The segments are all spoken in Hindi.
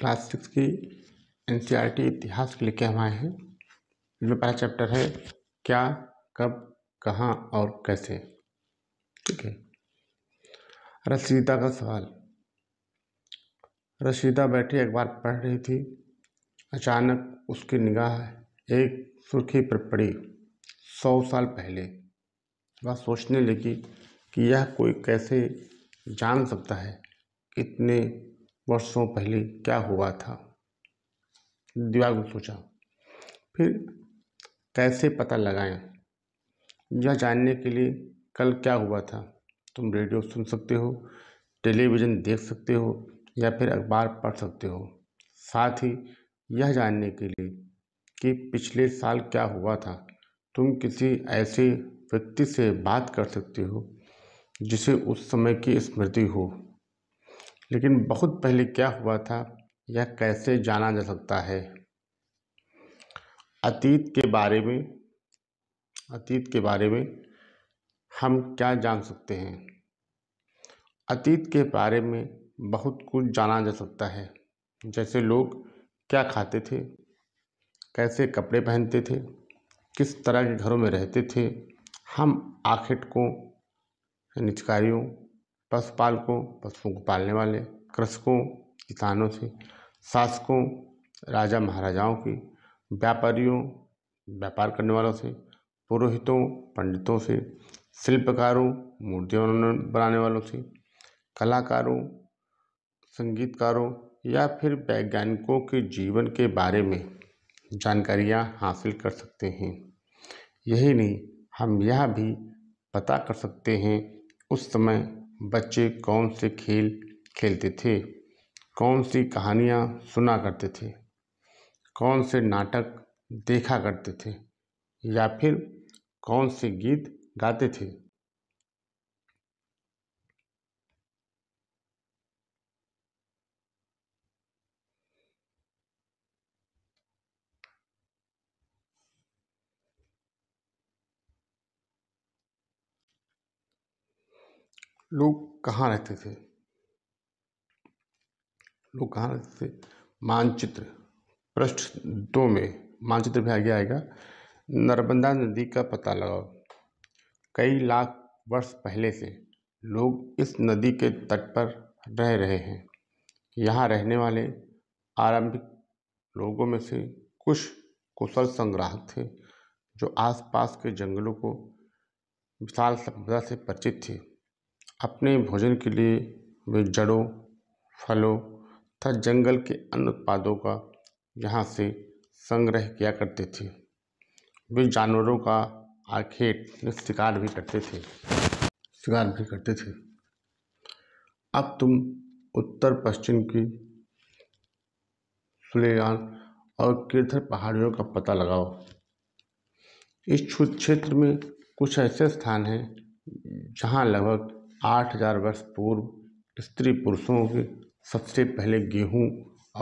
क्लास सिक्स की एन e इतिहास के लेके हम आए हैं इसमें पहला चैप्टर है क्या कब कहाँ और कैसे ठीक है रशीदा का सवाल रशीदा बैठी अखबार पढ़ रही थी अचानक उसकी निगाह एक सुर्खी पर पड़ी सौ साल पहले वह सोचने लगी कि यह कोई कैसे जान सकता है कितने वर्षों पहले क्या हुआ था दिमाग में सोचा फिर कैसे पता लगाएं यह जानने के लिए कल क्या हुआ था तुम रेडियो सुन सकते हो टेलीविज़न देख सकते हो या फिर अखबार पढ़ सकते हो साथ ही यह जानने के लिए कि पिछले साल क्या हुआ था तुम किसी ऐसे व्यक्ति से बात कर सकते हो जिसे उस समय की स्मृति हो लेकिन बहुत पहले क्या हुआ था यह कैसे जाना जा सकता है अतीत के बारे में अतीत के बारे में हम क्या जान सकते हैं अतीत के बारे में बहुत कुछ जाना जा सकता है जैसे लोग क्या खाते थे कैसे कपड़े पहनते थे किस तरह के घरों में रहते थे हम आखिटकों निचकारियों पशुपालकों पशुओं को पालने वाले कृषकों किसानों से शासकों राजा महाराजाओं के व्यापारियों व्यापार करने वालों से पुरोहितों पंडितों से शिल्पकारों मूर्तियों बनाने वालों से कलाकारों संगीतकारों या फिर वैज्ञानिकों के जीवन के बारे में जानकारियाँ हासिल कर सकते हैं यही नहीं हम यह भी पता कर सकते हैं उस समय बच्चे कौन से खेल खेलते थे कौन सी कहानियाँ सुना करते थे कौन से नाटक देखा करते थे या फिर कौन से गीत गाते थे लोग कहाँ रहते थे लोग कहाँ रहते थे मानचित्र पृष्ठ दो में मानचित्र भी आगे आएगा नर्मदा नदी का पता लगाओ कई लाख वर्ष पहले से लोग इस नदी के तट पर रह रहे हैं यहाँ रहने वाले आरंभिक लोगों में से कुछ कुशल संग्राहक थे जो आसपास के जंगलों को विशाल सभ्यता से परिचित थे अपने भोजन के लिए वे जड़ों फलों तथा जंगल के अन्य उत्पादों का यहाँ से संग्रह किया करते थे वे जानवरों का आखेट शिकार भी करते थे शिकार भी करते थे अब तुम उत्तर पश्चिम की सुलेगान और कीर्थर पहाड़ियों का पता लगाओ इस क्षेत्र में कुछ ऐसे स्थान हैं जहाँ लगभग आठ हजार वर्ष पूर्व स्त्री पुरुषों के सबसे पहले गेहूँ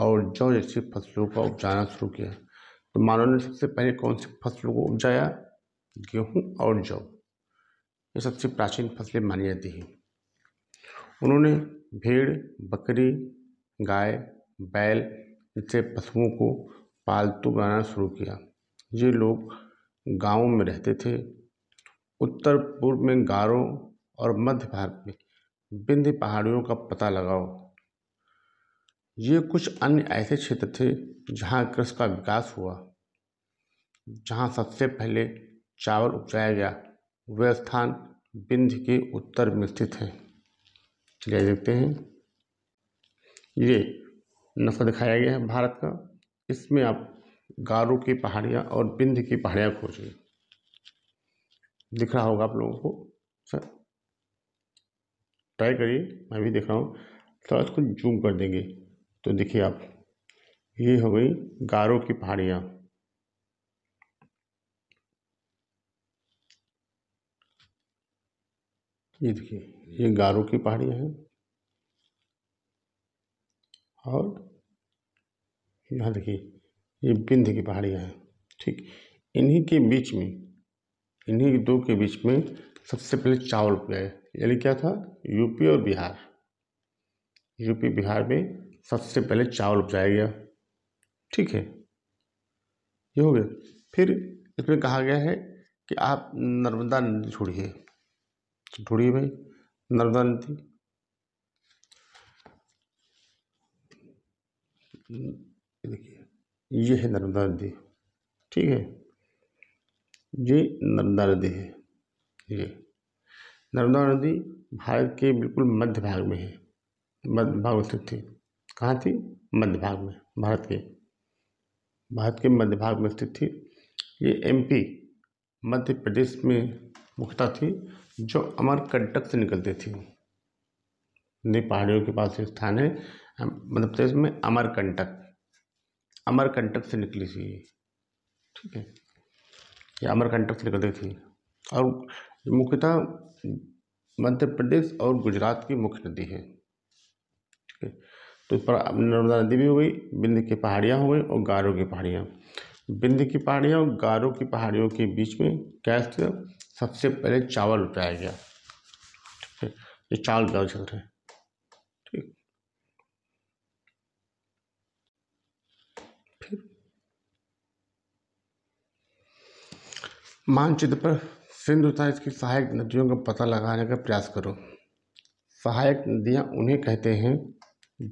और जौ जैसी फसलों का उपजाना शुरू किया तो मानव ने सबसे पहले कौन सी फसलों को उपजाया गेहूँ और जौ ये सबसे प्राचीन फसलें मानी जाती हैं उन्होंने भेड़ बकरी गाय बैल जैसे पशुओं को पालतू बनाना शुरू किया ये लोग गाँव में रहते थे उत्तर पूर्व में गारों और मध्य भारत में विंध्य पहाड़ियों का पता लगाओ ये कुछ अन्य ऐसे क्षेत्र थे जहाँ कृषि का विकास हुआ जहाँ सबसे पहले चावल उपजाया गया वह स्थान विंध्य के उत्तर में स्थित है चलिए देखते हैं ये नक्शा दिखाया गया है भारत का इसमें आप गारो की पहाड़ियाँ और बिंध की पहाड़ियाँ खोजें दिख रहा होगा आप लोगों को सर ट्राई करिए मैं भी दिख रहा हूँ थोड़ा इसको जूम कर देंगे तो देखिए आप ये हो गई गारो की पहाड़ियाँ ये देखिए ये गारो की पहाड़ियाँ हैं और यहाँ देखिए ये बिंध की पहाड़ियाँ हैं ठीक इन्हीं के बीच में इन्हीं दो के बीच में सबसे पहले चावल उपजाए यानी क्या था यूपी और बिहार यूपी बिहार में सबसे पहले चावल उपजाया गया ठीक है ये हो गया फिर इसमें कहा गया है कि आप नर्मदा नदी छोड़िए छोड़िए भाई नर्मदा नदी देखिए ये है नर्मदा नदी ठीक है ये नर्मदा नदी है ये नर्मदा नदी भारत के बिल्कुल मध्य भाग में है मध्य भाग में स्थित थी कहाँ थी मध्य भाग में भारत के भारत के मध्य भाग में स्थित थी ये एमपी मध्य प्रदेश में मुख्यतः थी जो अमरकंटक से निकलती थी नई पहाड़ियों के पास स्थान है मध्य प्रदेश में अमरकंटक अमरकंटक से निकली थी ठीक है ये अमरकंटक से निकलती थी और मुख्यतः मध्य प्रदेश और गुजरात की मुख्य नदी है ठीक है तो इस पर नर्मदा नदी भी हो गई बिंद की पहाड़ियाँ हो गई और गारो की पहाड़ियाँ बिंद की पहाड़ियाँ और गारो की पहाड़ियों के बीच में कैश सबसे पहले चावल उठाया गया ठीक है ये चावल गाँव चल रहे ठीक फिर मानचित्र पर सिंधु तथा इसकी सहायक नदियों का पता लगाने का प्रयास करो सहायक नदियाँ उन्हें कहते हैं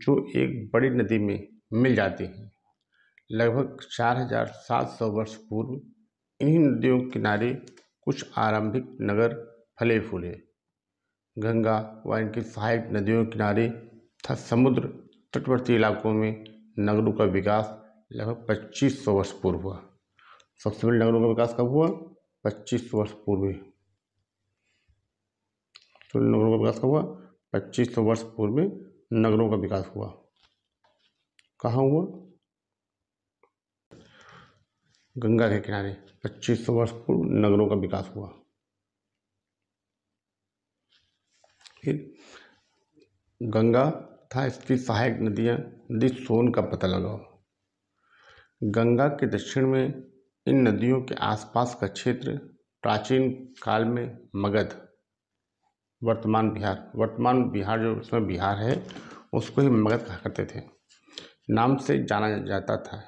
जो एक बड़ी नदी में मिल जाती हैं लगभग चार हज़ार सात सौ वर्ष पूर्व इन्हीं नदियों के किनारे कुछ आरंभिक नगर फले फूले गंगा व इनकी सहायक नदियों के किनारे तथा समुद्र तटवर्ती इलाकों में नगरों का विकास लगभग पच्चीस सौ वर्ष पूर्व हुआ सबसे पहले नगरों का विकास कब हुआ पच्चीस वर्ष पूर्व तो नगरों का विकास हुआ पच्चीस सौ वर्ष पूर्व नगरों का विकास हुआ कहाँ हुआ गंगा के किनारे पच्चीस सौ वर्ष पूर्व नगरों का विकास हुआ फिर गंगा था इसकी सहायक नदियाँ नदी सोन का पता लगाओ गंगा के दक्षिण में इन नदियों के आसपास का क्षेत्र प्राचीन काल में मगध वर्तमान बिहार वर्तमान बिहार जो उसमें बिहार है उसको ही मगध कहा करते थे नाम से जाना जाता था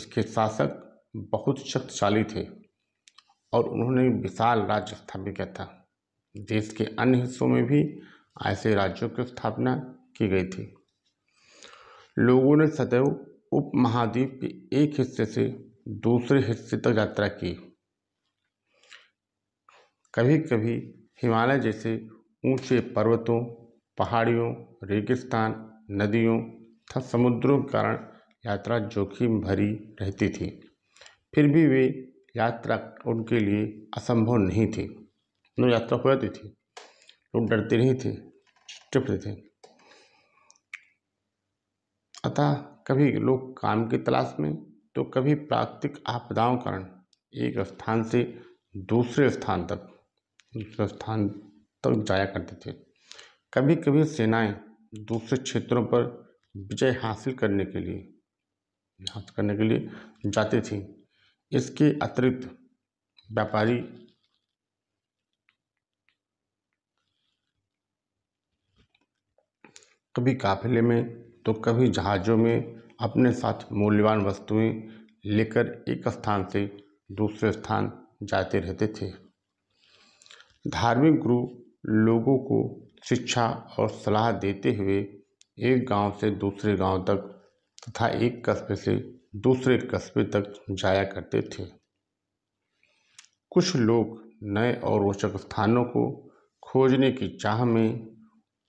इसके शासक बहुत शक्तिशाली थे और उन्होंने विशाल राज्य स्थापित किया था देश के अन्य हिस्सों में भी ऐसे राज्यों की स्थापना की गई थी लोगों ने सदैव उपमहाद्वीप के एक हिस्से से दूसरे हिस्से तक यात्रा की कभी कभी हिमालय जैसे ऊंचे पर्वतों पहाड़ियों रेगिस्तान नदियों तथा समुद्रों के कारण यात्रा जोखिम भरी रहती थी फिर भी वे यात्रा उनके लिए असंभव नहीं थी उन्होंने यात्रा हो जाती थी लोग डरते नहीं थे चिपते थे अतः कभी लोग काम की तलाश में तो कभी प्राकृतिक आपदाओं कारण एक स्थान से दूसरे स्थान तक दूसरे स्थान तक जाया करते थे कभी कभी सेनाएं दूसरे क्षेत्रों पर विजय हासिल करने के लिए हासिल करने के लिए जाती थी इसके अतिरिक्त व्यापारी कभी काफिले में तो कभी जहाज़ों में अपने साथ मूल्यवान वस्तुएं लेकर एक स्थान से दूसरे स्थान जाते रहते थे धार्मिक गुरु लोगों को शिक्षा और सलाह देते हुए एक गांव से दूसरे गांव तक तथा एक कस्बे से दूसरे कस्बे तक जाया करते थे कुछ लोग नए और रोचक स्थानों को खोजने की चाह में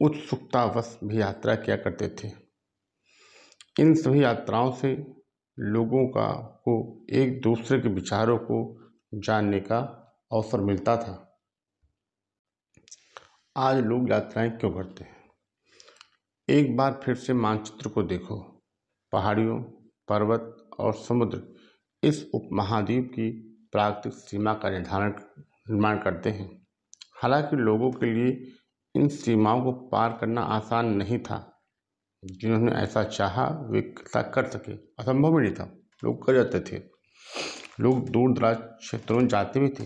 उत्सुकतावश भी यात्रा किया करते थे इन सभी यात्राओं से लोगों का को एक दूसरे के विचारों को जानने का अवसर मिलता था आज लोग यात्राएं क्यों करते हैं एक बार फिर से मानचित्र को देखो पहाड़ियों पर्वत और समुद्र इस उपमहाद्वीप की प्राकृतिक सीमा का निर्धारण निर्माण करते हैं हालांकि लोगों के लिए इन सीमाओं को पार करना आसान नहीं था जिन्होंने ऐसा चाहा वे ऐसा कर सके असंभव ही नहीं था लोग कर जाते थे लोग दूर दराज क्षेत्रों में जाते भी थे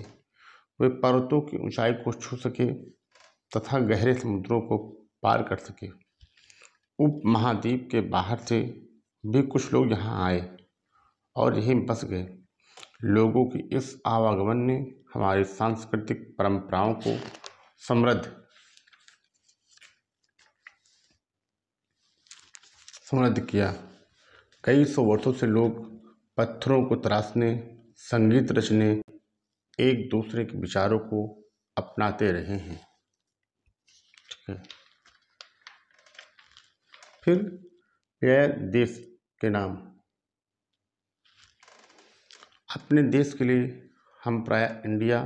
वे पर्वतों की ऊंचाई को छू सके तथा गहरे समुद्रों को पार कर सके उप महाद्वीप के बाहर से भी कुछ लोग यहाँ आए और यहीं बस गए लोगों की इस आवागमन ने हमारी सांस्कृतिक परंपराओं को समृद्ध समृद्ध किया कई सौ वर्षों से लोग पत्थरों को तराशने संगीत रचने एक दूसरे के विचारों को अपनाते रहे हैं ठीक है फिर यह देश के नाम अपने देश के लिए हम प्राय इंडिया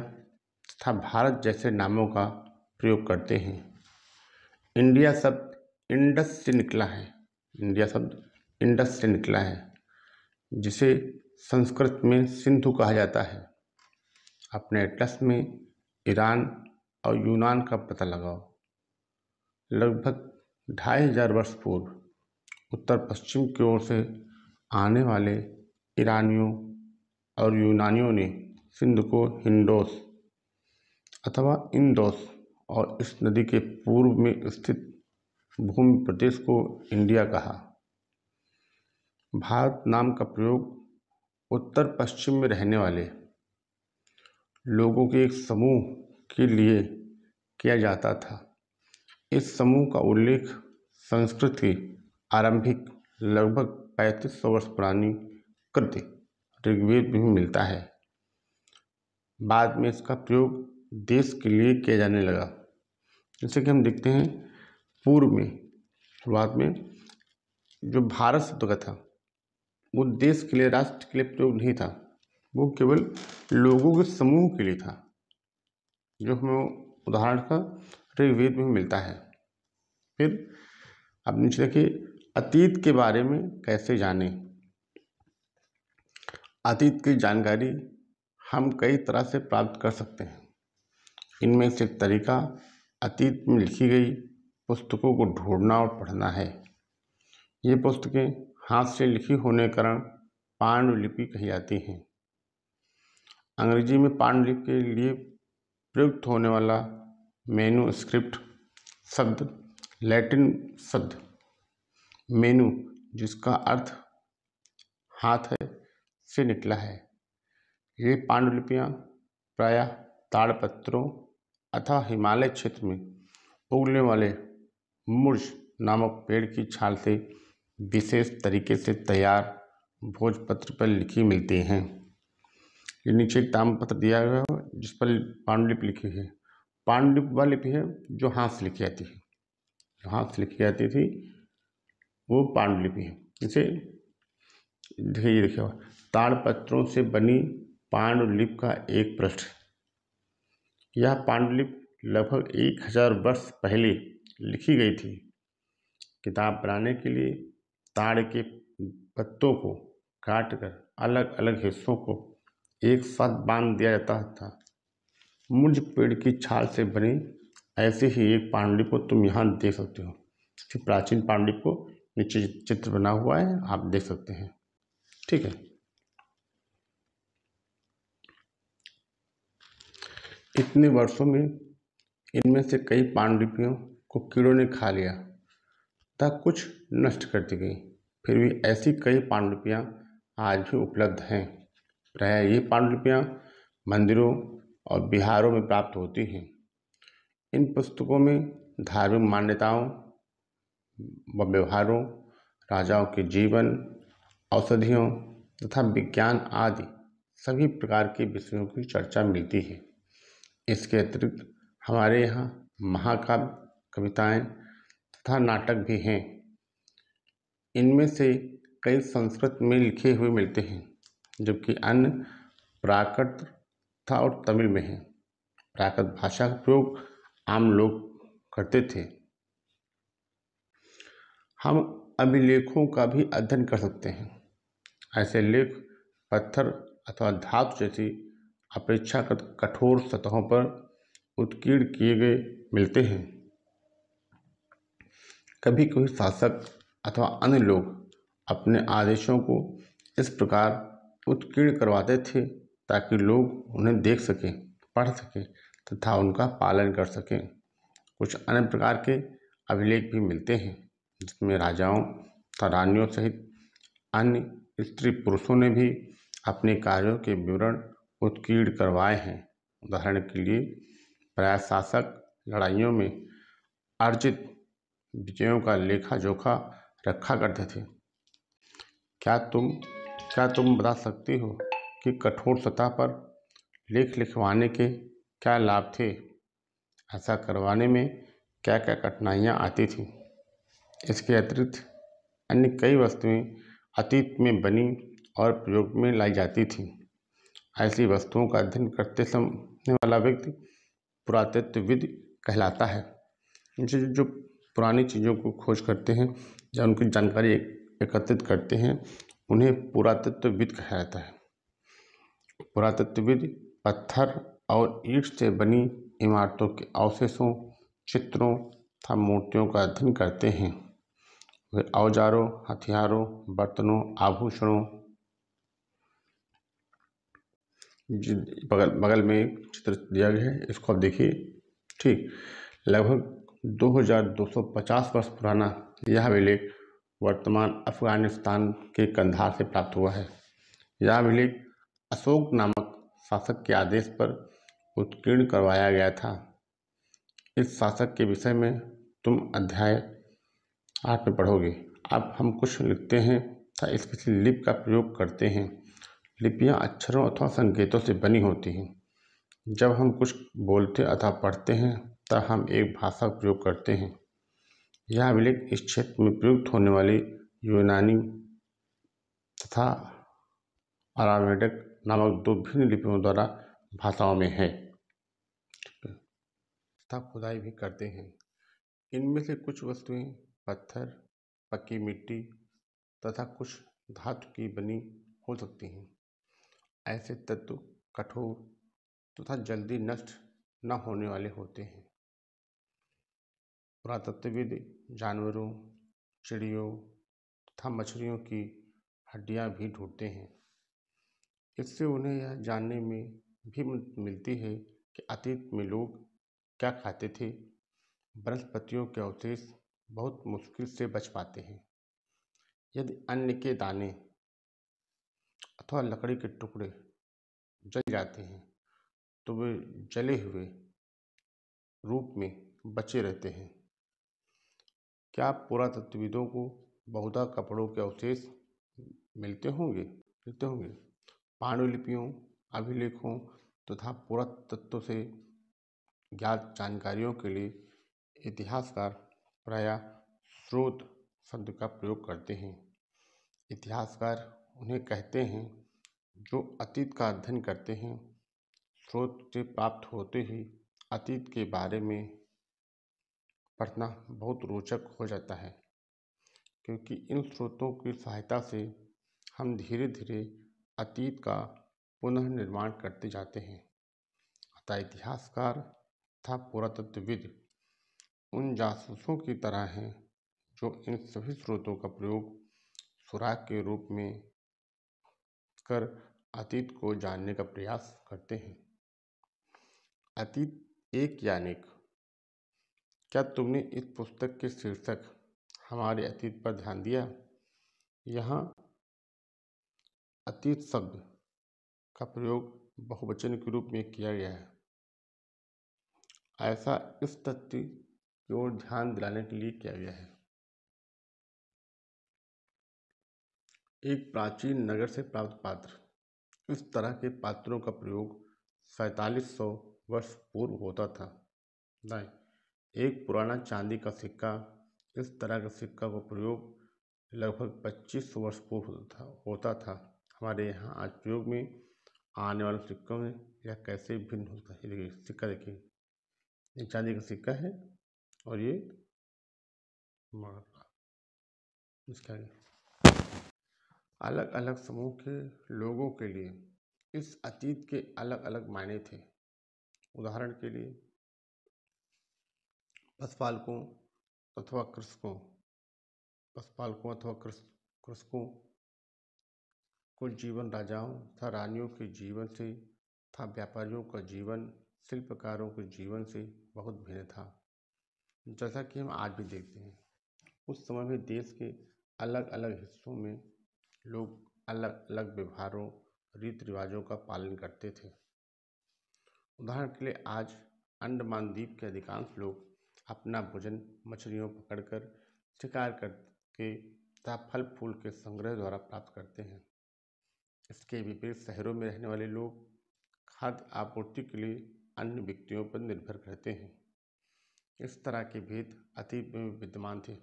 तथा भारत जैसे नामों का प्रयोग करते हैं इंडिया शब्द इंडस से निकला है इंडिया शब्द इंडस से निकला है जिसे संस्कृत में सिंधु कहा जाता है अपने एटलस में ईरान और यूनान का पता लगाओ लगभग ढाई हजार वर्ष पूर्व उत्तर पश्चिम की ओर से आने वाले ईरानियों और यूनानियों ने सिंधु को हिंडोस अथवा इंडोस और इस नदी के पूर्व में स्थित भूमि प्रदेश को इंडिया कहा भारत नाम का प्रयोग उत्तर पश्चिम में रहने वाले लोगों के एक समूह के लिए किया जाता था इस समूह का उल्लेख संस्कृत की आरंभिक लगभग पैंतीस सौ वर्ष पुरानी कृति ऋग्वेद में मिलता है बाद में इसका प्रयोग देश के लिए किया जाने लगा जैसे कि हम देखते हैं पूर्व में शुरुआत में जो भारत शब्द का था वो देश के लिए राष्ट्र के लिए प्रयोग नहीं था वो केवल लोगों के समूह के लिए था जो हमें उदाहरण का ऋग्वेद में मिलता है फिर आप नीचे देखिए अतीत के बारे में कैसे जाने अतीत की जानकारी हम कई तरह से प्राप्त कर सकते हैं इनमें से तरीका अतीत में लिखी गई पुस्तकों को ढूंढना और पढ़ना है ये पुस्तकें हाथ से लिखी होने कारण पांडुलिपि कही जाती हैं अंग्रेजी में पांडुलिपि के लिए प्रयुक्त होने वाला मेनू स्क्रिप्ट शब्द लैटिन शब्द मेनू जिसका अर्थ हाथ है से निकला है ये पांडुलिपियाँ प्रायः ताड़पत्रों अथवा हिमालय क्षेत्र में उगने वाले मुर्ज नामक पेड़ की छाल से विशेष तरीके से तैयार भोजपत्र पर लिखी मिलती हैं ये नीचे तामपत्र दिया गया है जिस पर पांडुलिपि लिखी है पांडुलिपि वह लिपि है जो हाथ से लिखी जाती है जो हाथ से लिखी जाती थी वो पांडुलिपि है इसे देखिए देखिए ताड़पत्रों से बनी पांडुलिप का एक पृष्ठ यह पांडुलिप लगभग एक हजार वर्ष पहले लिखी गई थी किताब बनाने के लिए ताड़ के पत्तों को काट कर अलग अलग हिस्सों को एक साथ बांध दिया जाता था मुझ पेड़ की छाल से बने ऐसे ही एक पांडुलिप को तुम यहाँ देख सकते हो कि प्राचीन पांडुलिप को नीचे चित्र बना हुआ है आप देख सकते हैं ठीक है इतने वर्षों में इनमें से कई पांडुलिपियों को कीड़ों ने खा लिया तथा कुछ नष्ट कर दी गई फिर भी ऐसी कई पांडुलिपियाँ आज भी उपलब्ध हैं प्राय ये पांडुलिपियाँ मंदिरों और बिहारों में प्राप्त होती हैं इन पुस्तकों में धार्मिक मान्यताओं व व्यवहारों राजाओं के जीवन औषधियों तथा विज्ञान आदि सभी प्रकार के विषयों की चर्चा मिलती है इसके अतिरिक्त हमारे यहाँ महाकाव्य कविताएँ तथा नाटक भी हैं इनमें से कई संस्कृत में लिखे हुए मिलते हैं जबकि अन्य प्राकृत था और तमिल में हैं प्राकृत भाषा का प्रयोग आम लोग करते थे हम अभिलेखों का भी अध्ययन कर सकते हैं ऐसे लेख पत्थर अथवा धातु जैसी अपेक्षाकृत कठोर सतहों पर उत्कीर्ण किए गए मिलते हैं कभी कोई शासक अथवा अन्य लोग अपने आदेशों को इस प्रकार उत्कीर्ण करवाते थे ताकि लोग उन्हें देख सकें पढ़ सकें तथा उनका पालन कर सकें कुछ अन्य प्रकार के अभिलेख भी मिलते हैं जिसमें राजाओं तथा रानियों सहित अन्य स्त्री पुरुषों ने भी अपने कार्यों के विवरण उत्कीर्ण करवाए हैं उदाहरण के लिए प्राय शासक लड़ाइयों में अर्जित विजयों का लेखा जोखा रखा करते थे क्या तुम क्या तुम बता सकती हो कि कठोर सतह पर लेख लिखवाने के क्या लाभ थे ऐसा करवाने में क्या क्या कठिनाइयाँ आती थीं इसके अतिरिक्त अन्य कई वस्तुएं अतीत में बनी और प्रयोग में लाई जाती थीं ऐसी वस्तुओं का अध्ययन करते समय वाला व्यक्ति पुरातत्वविद कहलाता है जो जो पुरानी चीज़ों को खोज करते हैं या उनकी जानकारी एकत्रित करते हैं उन्हें पुरातत्वविद कहा जाता है पुरातत्वविद पत्थर और ईट से बनी इमारतों के अवशेषों चित्रों तथा मूर्तियों का अध्ययन करते हैं वे औजारों हथियारों बर्तनों आभूषणों बगल बगल में चित्र दिया गया है इसको आप देखिए ठीक लगभग 2250 वर्ष पुराना यह अभिलेख वर्तमान अफगानिस्तान के कंधार से प्राप्त हुआ है यह अभिलेख अशोक नामक शासक के आदेश पर उत्कीर्ण करवाया गया था इस शासक के विषय में तुम अध्याय आठ में पढ़ोगे अब हम कुछ लिखते हैं तथा स्पेशली लिप का प्रयोग करते हैं लिपियाँ अक्षरों अथवा संकेतों से बनी होती हैं जब हम कुछ बोलते अथवा पढ़ते हैं तब हम एक भाषा प्रयोग करते हैं यह अभिलेख इस क्षेत्र में प्रयुक्त होने वाली यूनानी तथा अरामेडिक नामक दो भिन्न लिपियों द्वारा भाषाओं में है तथा खुदाई भी करते हैं इनमें से कुछ वस्तुएं पत्थर पक्की मिट्टी तथा कुछ धातु की बनी हो सकती हैं ऐसे तत्व कठोर तथा जल्दी नष्ट न होने वाले होते हैं पुरातत्वविद जानवरों चिड़ियों तथा मछलियों की हड्डियाँ भी ढूँढते हैं इससे उन्हें यह जानने में भी मिलती है कि अतीत में लोग क्या खाते थे वनस्पतियों के अवशेष बहुत मुश्किल से बच पाते हैं यदि अन्न के दाने अथवा लकड़ी के टुकड़े जल जाते हैं तो वे जले हुए रूप में बचे रहते हैं क्या पुरातत्वविदों को बहुधा कपड़ों के अवशेष मिलते होंगे मिलते होंगे पांडुलिपियों अभिलेखों तथा तो पुरातत्व से ज्ञात जानकारियों के लिए इतिहासकार प्राय स्रोत शब्द का प्रयोग करते हैं इतिहासकार उन्हें कहते हैं जो अतीत का अध्ययन करते हैं स्रोत से प्राप्त होते ही अतीत के बारे में पढ़ना बहुत रोचक हो जाता है क्योंकि इन स्रोतों की सहायता से हम धीरे धीरे अतीत का पुनर्निर्माण करते जाते हैं अतः इतिहासकार तथा पुरातत्वविद उन जासूसों की तरह हैं जो इन सभी स्रोतों का प्रयोग सुराग के रूप में कर अतीत को जानने का प्रयास करते हैं अतीत एक या अनेक क्या तुमने इस पुस्तक के शीर्षक हमारे अतीत पर ध्यान दिया यहाँ अतीत शब्द का प्रयोग बहुवचन के रूप में किया गया है ऐसा इस तथ्य की ओर ध्यान दिलाने के लिए किया गया है एक प्राचीन नगर से प्राप्त पात्र इस तरह के पात्रों का प्रयोग सैतालीस सौ वर्ष पूर्व होता था दाएं एक पुराना चांदी का सिक्का इस तरह के सिक्का का प्रयोग लगभग पच्चीस वर्ष पूर्व था होता था हमारे यहाँ आज प्रयोग में आने वाले सिक्कों में यह कैसे भिन्न होता है देखिए सिक्का देखिए ये चांदी का सिक्का है और ये इसका अलग अलग समूह के लोगों के लिए इस अतीत के अलग अलग मायने थे उदाहरण के लिए पशुपालकों अथवा कृषकों पशुपालकों अथवा कृषकों को जीवन राजाओं तथा रानियों के जीवन से तथा व्यापारियों का जीवन शिल्पकारों के जीवन से बहुत भिन्न था जैसा कि हम आज भी देखते हैं उस समय में देश के अलग अलग हिस्सों में लोग अलग अलग व्यवहारों रीति रिवाजों का पालन करते थे उदाहरण के लिए आज अंडमान द्वीप के अधिकांश लोग अपना भोजन मछलियों पकड़ कर शिकार करके तथा फल फूल के संग्रह द्वारा प्राप्त करते हैं इसके विपरीत शहरों में रहने वाले लोग खाद्य आपूर्ति के लिए अन्य व्यक्तियों पर निर्भर करते हैं इस तरह के भेद अतीत में विद्यमान थे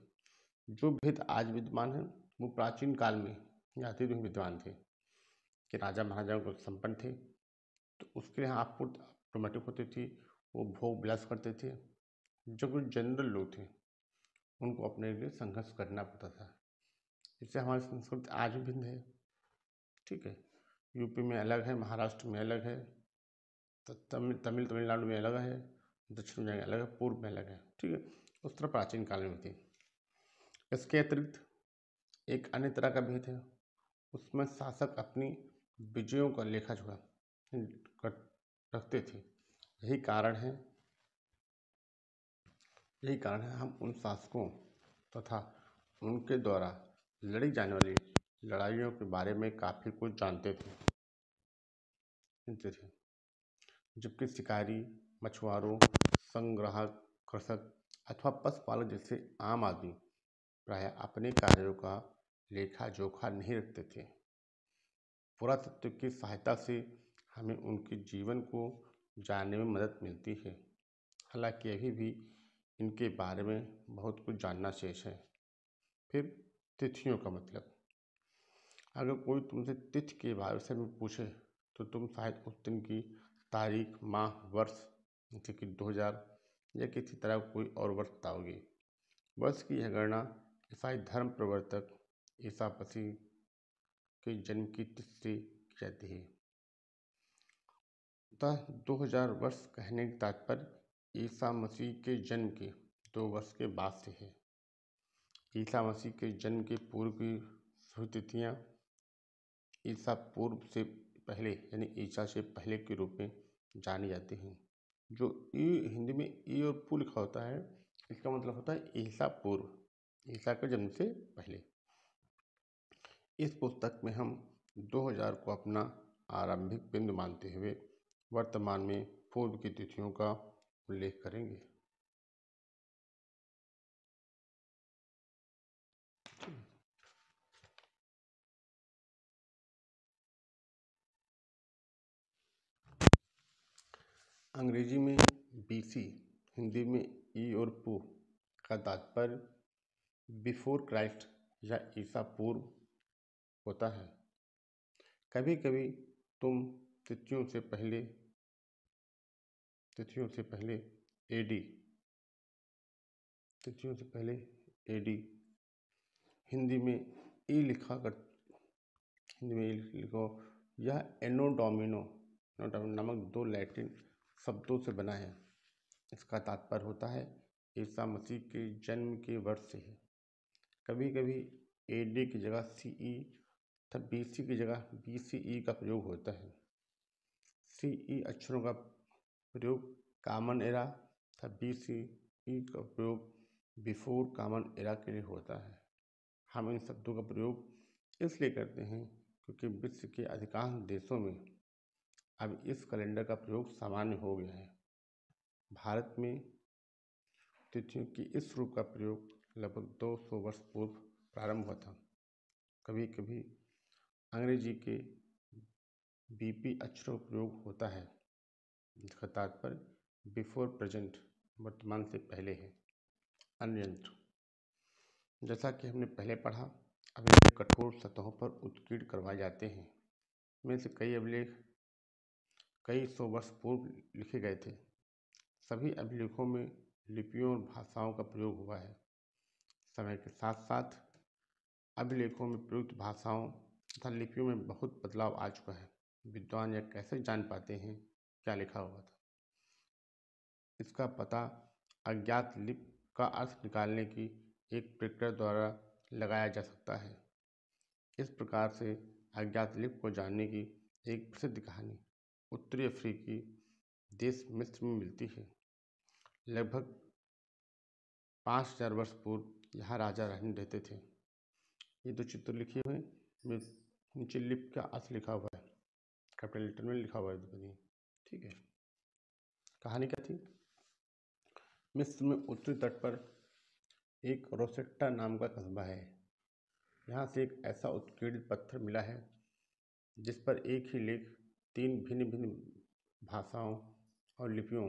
जो भेद आज विद्यमान हैं वो प्राचीन काल में या अतीत में विद्यमान थे कि राजा महाराजाओं को संपन्न थे तो उसके यहाँ आपूर्ति ऑटोमेटिक होती थी वो भोग विलास करते थे जो कुछ जनरल लोग थे उनको अपने लिए संघर्ष करना पड़ता था इससे हमारी संस्कृति आज भी भिन्न है ठीक है यूपी में अलग है महाराष्ट्र में अलग है तो तमिल तमिल तमिलनाडु में अलग है दक्षिण में अलग है पूर्व में अलग है ठीक है उस तरह प्राचीन काल में थी इसके अतिरिक्त एक अन्य तरह का भेद है उसमें शासक अपनी विजयों का लेखा जोखा रखते थे यही कारण है यही कारण है हम उन शासकों तथा उनके द्वारा लड़ी जाने वाली लड़ाइयों के बारे में काफ़ी कुछ जानते थे जबकि शिकारी मछुआरों संग्राहक कृषक अथवा पशुपालक जैसे आम आदमी प्राय अपने कार्यों का लेखा जोखा नहीं रखते थे पुरातत्व की सहायता से हमें उनके जीवन को जानने में मदद मिलती है हालांकि अभी भी इनके बारे में बहुत कुछ जानना शेष है फिर तिथियों का मतलब अगर कोई तुमसे तिथि के बारे से में पूछे तो तुम शायद उस दिन की तारीख माह वर्ष जैसे कि दो हज़ार या किसी तरह कोई और वर्ष बताओगे वर्ष की यह गणना ईसाई धर्म प्रवर्तक ईसा पसी के जन्म की तिथि से की जाती है अतः दो हजार वर्ष कहने के तात्पर्य ईसा मसीह के जन्म के दो वर्ष के बाद से है ईसा मसीह के जन्म के पूर्व की शुभ तिथियाँ ईसा पूर्व से पहले यानी ईसा से पहले के रूप में जानी जाती हैं जो ई हिंदी में ई और पू लिखा होता है इसका मतलब होता है ईसा पूर्व ईसा के जन्म से पहले इस पुस्तक में हम 2000 को अपना आरंभिक बिंदु मानते हुए वर्तमान में पूर्व की तिथियों का उल्लेख करेंगे अंग्रेजी में बीसी हिंदी में ई e और पू का तात्पर्य बिफोर क्राइस्ट या ईसा पूर्व होता है कभी कभी तुम तिथियों से पहले तिथियों से पहले ए डी तिथियों से पहले ए डी हिंदी में ई e लिखा कर हिंदी में ई e लिखो यह एनोडोमिनो एनोडोमिनो नामक दो लैटिन शब्दों से बना है इसका तात्पर्य होता है ईसा मसीह के जन्म के वर्ष से है कभी कभी ए डी की जगह सी ई e तथा बी सी की जगह बी सी ई का प्रयोग होता है सी ई अक्षरों का प्रयोग कामन एरा बी सी ई का प्रयोग बिफोर कामन एरा के लिए होता है हम इन शब्दों का प्रयोग इसलिए करते हैं क्योंकि विश्व के अधिकांश देशों में अब इस कैलेंडर का प्रयोग सामान्य हो गया है भारत में तिथियों की इस रूप का प्रयोग लगभग 200 वर्ष पूर्व प्रारंभ हुआ था कभी कभी अंग्रेजी के बीपी अक्षरों प्रयोग होता है इसका तात्पर्य बिफोर प्रेजेंट वर्तमान से पहले है अन्यंत्र जैसा कि हमने पहले पढ़ा अभिलेख कठोर सतहों पर उत्कीर्ण करवाए जाते हैं में से कई अभिलेख कई सौ वर्ष पूर्व लिखे गए थे सभी अभिलेखों में लिपियों और भाषाओं का प्रयोग हुआ है समय के साथ साथ अभिलेखों में प्रयुक्त भाषाओं तथा लिपियों में बहुत बदलाव आ चुका है विद्वान यह कैसे जान पाते हैं क्या लिखा हुआ था इसका पता अज्ञात लिप का अर्थ निकालने की एक प्रक्रिया द्वारा लगाया जा सकता है इस प्रकार से अज्ञात लिप को जानने की एक प्रसिद्ध कहानी उत्तरी अफ्रीकी देश मिस्र में मिलती है लगभग पाँच हजार वर्ष पूर्व यहाँ राजा रहने रहते थे ये दो चित्र लिखे हुए नीचे लिप का अर्थ लिखा हुआ है कैपिटल लेटर में लिखा हुआ है ठीक है कहानी क्या थी मिस्र में उत्तरी तट पर एक रोसेट्टा नाम का कस्बा है यहाँ से एक ऐसा उत्कीर्ण पत्थर मिला है जिस पर एक ही लेख तीन भिन्न भिन्न भाषाओं और लिपियों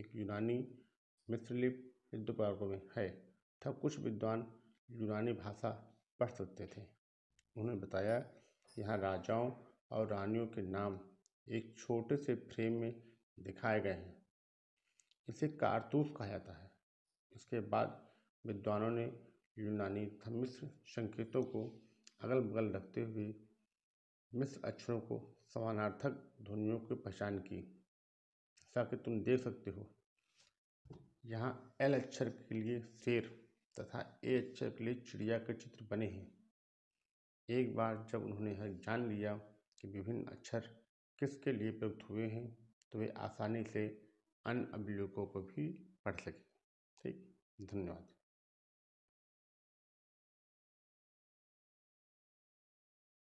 एक यूनानी मिस्र लिप युद्धपार्कों में है तथा कुछ विद्वान यूनानी भाषा पढ़ सकते थे उन्होंने बताया यहाँ राजाओं और रानियों के नाम एक छोटे से फ्रेम में दिखाए गए हैं इसे कारतूस कहा जाता है इसके बाद विद्वानों ने यूनानी थम्मिस्र संकेतों को अगल बगल रखते हुए मिस्र अक्षरों को समानार्थक ध्वनियों की पहचान की जैसा कि तुम देख सकते हो यहाँ एल अक्षर के लिए शेर तथा ए अक्षर के लिए चिड़िया के चित्र बने हैं एक बार जब उन्होंने यह जान लिया कि विभिन्न अक्षर किसके लिए प्रयुक्त हुए हैं तो वे आसानी से अन्य अभिलेखों को भी पढ़ सकें ठीक धन्यवाद